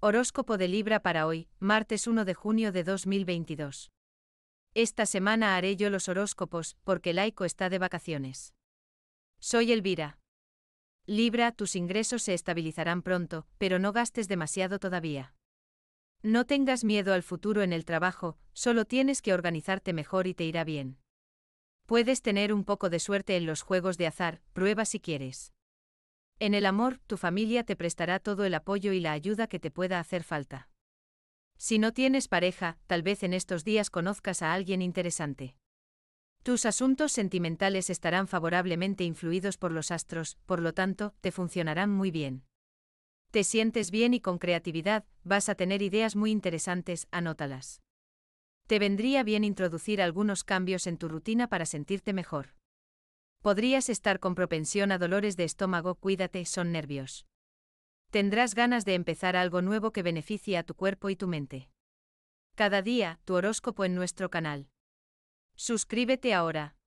Horóscopo de Libra para hoy, martes 1 de junio de 2022. Esta semana haré yo los horóscopos, porque Laico está de vacaciones. Soy Elvira. Libra, tus ingresos se estabilizarán pronto, pero no gastes demasiado todavía. No tengas miedo al futuro en el trabajo, solo tienes que organizarte mejor y te irá bien. Puedes tener un poco de suerte en los juegos de azar, prueba si quieres. En el amor, tu familia te prestará todo el apoyo y la ayuda que te pueda hacer falta. Si no tienes pareja, tal vez en estos días conozcas a alguien interesante. Tus asuntos sentimentales estarán favorablemente influidos por los astros, por lo tanto, te funcionarán muy bien. Te sientes bien y con creatividad, vas a tener ideas muy interesantes, anótalas. Te vendría bien introducir algunos cambios en tu rutina para sentirte mejor. Podrías estar con propensión a dolores de estómago, cuídate, son nervios. Tendrás ganas de empezar algo nuevo que beneficie a tu cuerpo y tu mente. Cada día, tu horóscopo en nuestro canal. Suscríbete ahora.